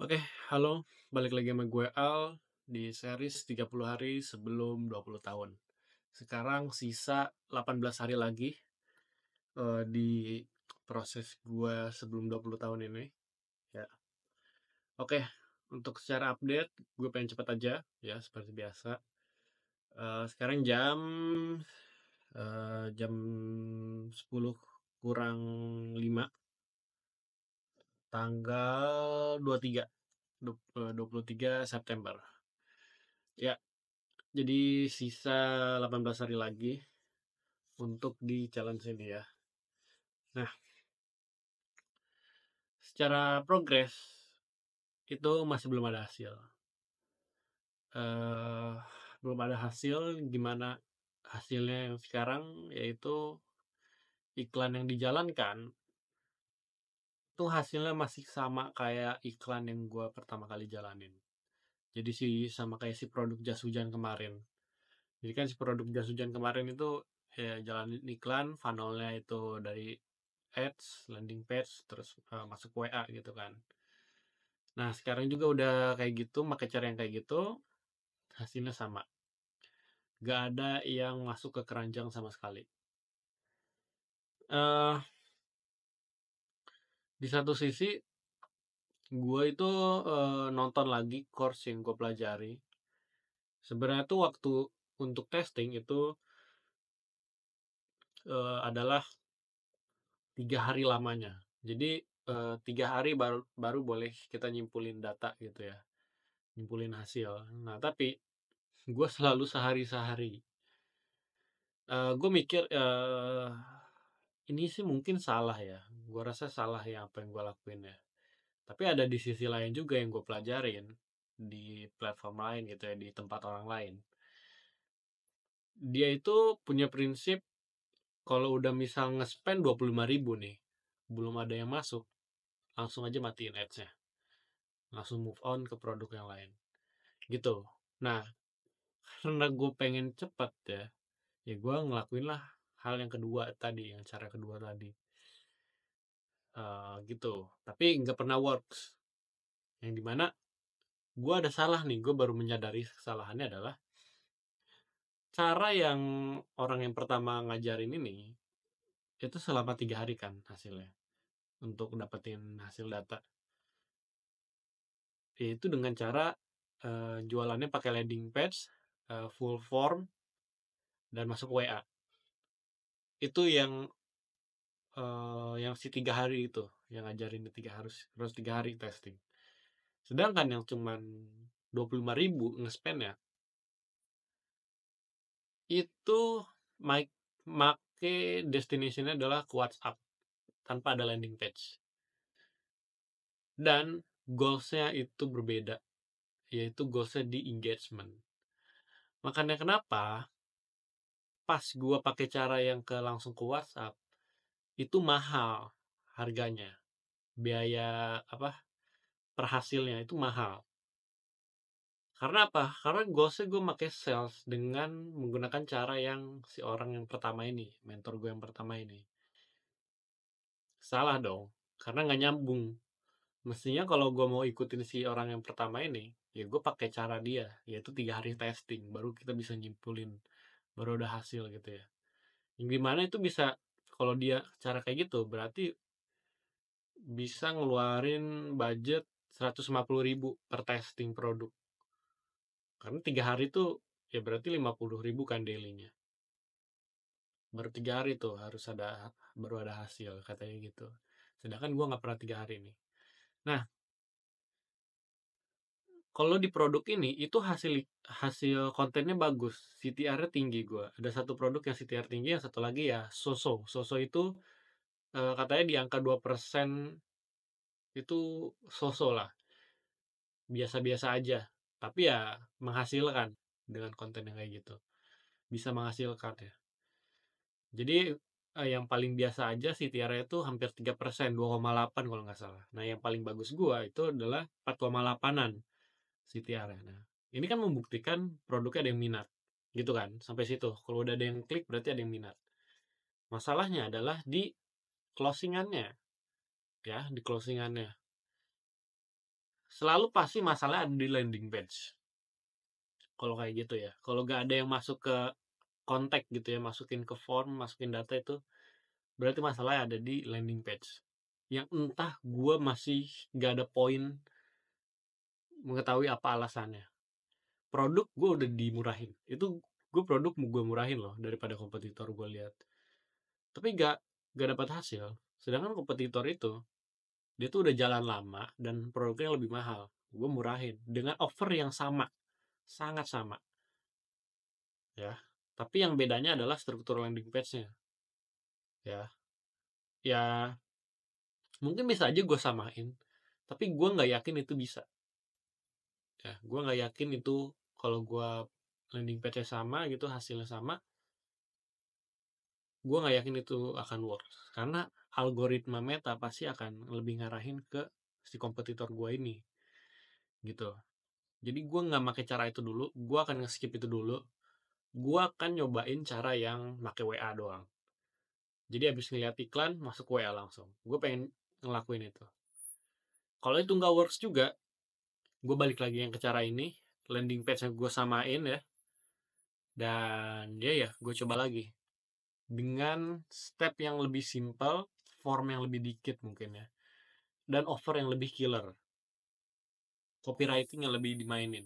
Oke, halo. Balik lagi sama gue Al di series 30 hari sebelum 20 tahun. Sekarang sisa 18 hari lagi uh, di proses gue sebelum 20 tahun ini. Ya. Oke, untuk secara update gue pengen cepat aja ya seperti biasa. Uh, sekarang jam uh, jam 10 kurang 5 tanggal 23 23 eh, September. Ya. Jadi sisa 18 hari lagi untuk di challenge ini ya. Nah, secara progres itu masih belum ada hasil. Uh, belum ada hasil gimana hasilnya yang sekarang yaitu iklan yang dijalankan itu hasilnya masih sama kayak iklan yang gue pertama kali jalanin. Jadi sih sama kayak si produk jas hujan kemarin. Jadi kan si produk jas hujan kemarin itu ya jalanin iklan, funnelnya itu dari ads, landing page, terus uh, masuk WA gitu kan. Nah sekarang juga udah kayak gitu, pakai cara yang kayak gitu, hasilnya sama. Gak ada yang masuk ke keranjang sama sekali. Uh, di satu sisi gue itu e, nonton lagi course yang gue pelajari sebenarnya tuh waktu untuk testing itu e, adalah tiga hari lamanya jadi e, tiga hari baru baru boleh kita nyimpulin data gitu ya nyimpulin hasil nah tapi gue selalu sehari sehari uh, gue mikir uh, ini sih mungkin salah ya. Gue rasa salah ya apa yang gue lakuin ya. Tapi ada di sisi lain juga yang gue pelajarin di platform lain gitu ya, di tempat orang lain. Dia itu punya prinsip kalau udah misal nge-spend 25 ribu nih, belum ada yang masuk, langsung aja matiin ads Langsung move on ke produk yang lain. Gitu. Nah, karena gue pengen cepet ya, ya gue ngelakuin lah hal yang kedua tadi, yang cara kedua tadi. Uh, gitu. Tapi nggak pernah works. Yang dimana gue ada salah nih, gue baru menyadari kesalahannya adalah cara yang orang yang pertama ngajarin ini itu selama tiga hari kan hasilnya untuk dapetin hasil data itu dengan cara uh, jualannya pakai landing page, uh, full form, dan masuk WA itu yang uh, yang si tiga hari itu yang ngajarin tiga harus harus tiga hari testing sedangkan yang cuman dua puluh lima ribu ngespen ya itu make, make destinationnya adalah ke WhatsApp tanpa ada landing page dan goalsnya itu berbeda yaitu goalsnya di engagement makanya kenapa pas gue pakai cara yang ke langsung ke WhatsApp itu mahal harganya biaya apa perhasilnya itu mahal karena apa? Karena gue sih gue pakai sales dengan menggunakan cara yang si orang yang pertama ini, mentor gue yang pertama ini. Salah dong, karena nggak nyambung. Mestinya kalau gue mau ikutin si orang yang pertama ini, ya gue pakai cara dia, yaitu tiga hari testing, baru kita bisa nyimpulin baru ada hasil gitu ya yang gimana itu bisa kalau dia cara kayak gitu berarti bisa ngeluarin budget 150 ribu per testing produk karena tiga hari itu ya berarti 50 ribu kan dailynya baru tiga hari tuh harus ada baru ada hasil katanya gitu sedangkan gue nggak pernah tiga hari nih nah kalau di produk ini itu hasil hasil kontennya bagus CTR-nya tinggi gue ada satu produk yang CTR tinggi yang satu lagi ya Soso Soso itu uh, katanya di angka 2% itu Soso lah biasa-biasa aja tapi ya menghasilkan dengan konten yang kayak gitu bisa menghasilkan ya jadi eh, yang paling biasa aja ctr Tiara itu hampir 3 persen 2,8 kalau nggak salah nah yang paling bagus gua itu adalah 4,8an Siti ya. nah Ini kan membuktikan produknya ada yang minat. Gitu kan, sampai situ. Kalau udah ada yang klik berarti ada yang minat. Masalahnya adalah di closingannya. Ya, di closingannya. Selalu pasti masalah ada di landing page. Kalau kayak gitu ya. Kalau nggak ada yang masuk ke kontak gitu ya, masukin ke form, masukin data itu, berarti masalahnya ada di landing page. Yang entah gue masih nggak ada poin mengetahui apa alasannya produk gue udah dimurahin itu gue produk gue murahin loh daripada kompetitor gue lihat tapi gak gak dapat hasil sedangkan kompetitor itu dia tuh udah jalan lama dan produknya lebih mahal gue murahin dengan offer yang sama sangat sama ya tapi yang bedanya adalah struktur landing page-nya ya ya mungkin bisa aja gue samain tapi gue nggak yakin itu bisa ya gue nggak yakin itu kalau gue landing page sama gitu hasilnya sama gue nggak yakin itu akan works karena algoritma meta pasti akan lebih ngarahin ke si kompetitor gue ini gitu jadi gue nggak pakai cara itu dulu gue akan nge-skip itu dulu gue akan nyobain cara yang pakai WA doang jadi abis ngeliat iklan masuk WA langsung gue pengen ngelakuin itu kalau itu nggak works juga gue balik lagi yang ke cara ini landing page yang gue samain ya dan ya ya gue coba lagi dengan step yang lebih simple form yang lebih dikit mungkin ya dan offer yang lebih killer copywriting yang lebih dimainin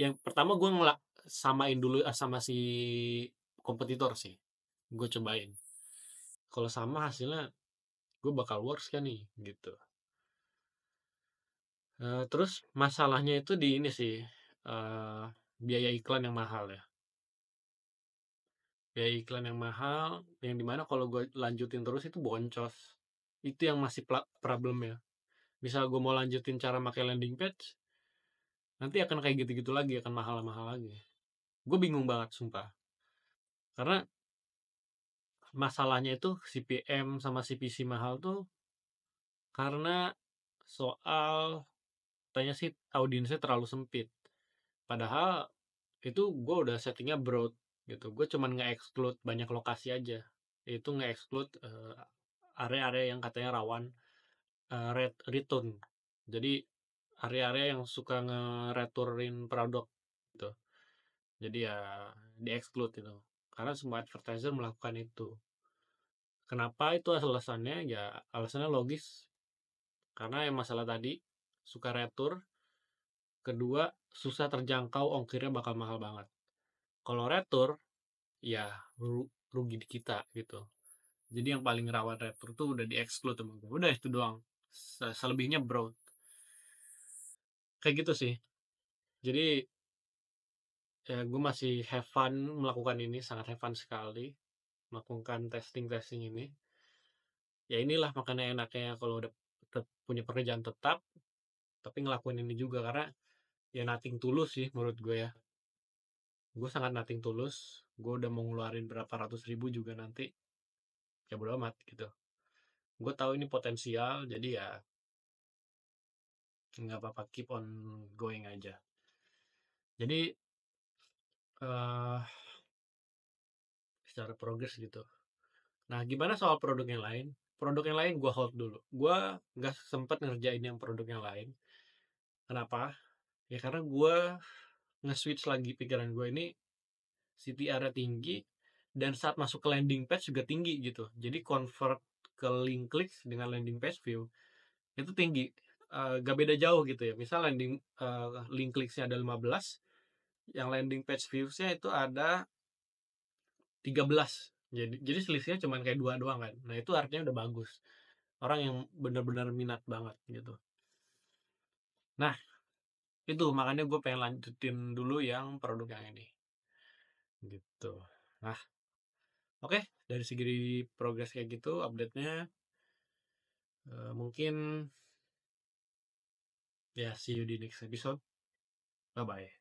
yang pertama gue ngelak samain dulu eh, sama si kompetitor sih gue cobain kalau sama hasilnya gue bakal works kan nih gitu terus masalahnya itu di ini sih, uh, biaya iklan yang mahal ya. Biaya iklan yang mahal, yang dimana kalau gue lanjutin terus itu boncos. Itu yang masih problem ya Misal gue mau lanjutin cara pakai landing page nanti akan kayak gitu-gitu lagi, akan mahal-mahal lagi. Gue bingung banget sumpah. Karena masalahnya itu CPM sama CPC mahal tuh karena soal katanya sih audiensnya terlalu sempit padahal itu gue udah settingnya broad gitu gue cuman nge-exclude banyak lokasi aja itu nge-exclude uh, area-area yang katanya rawan uh, eh, red return jadi area-area yang suka nge produk gitu jadi ya di-exclude itu karena semua advertiser melakukan itu kenapa itu alasannya ya alasannya logis karena yang masalah tadi suka retur. Kedua, susah terjangkau, ongkirnya bakal mahal banget. Kalau retur, ya rugi di kita gitu. Jadi yang paling rawan retur tuh udah di-exclude teman-teman. Udah itu doang. Selebihnya bro, Kayak gitu sih. Jadi ya gue masih have fun melakukan ini, sangat have fun sekali melakukan testing-testing ini. Ya inilah makanya enaknya kalau udah punya pekerjaan tetap, tapi ngelakuin ini juga karena ya nothing tulus sih menurut gue ya gue sangat nothing tulus gue udah mau ngeluarin berapa ratus ribu juga nanti ya bodo amat gitu gue tahu ini potensial jadi ya nggak apa-apa keep on going aja jadi uh, secara progres gitu nah gimana soal produk yang lain produk yang lain gue hold dulu gue nggak sempet ngerjain yang produk yang lain Kenapa? Ya karena gue nge-switch lagi pikiran gue ini CTR-nya tinggi dan saat masuk ke landing page juga tinggi gitu. Jadi convert ke link klik dengan landing page view itu tinggi. Uh, eh, gak beda jauh gitu ya. Misal landing uh, link kliknya ada 15, yang landing page views-nya itu ada 13. Jadi jadi selisihnya cuma kayak dua doang kan. Nah, itu artinya udah bagus. Orang yang benar-benar minat banget gitu. Nah, itu makanya gue pengen lanjutin dulu yang produk yang ini. Gitu. Nah, oke. Okay. Dari segi progres kayak gitu, update-nya uh, mungkin ya see you di next episode. Bye-bye.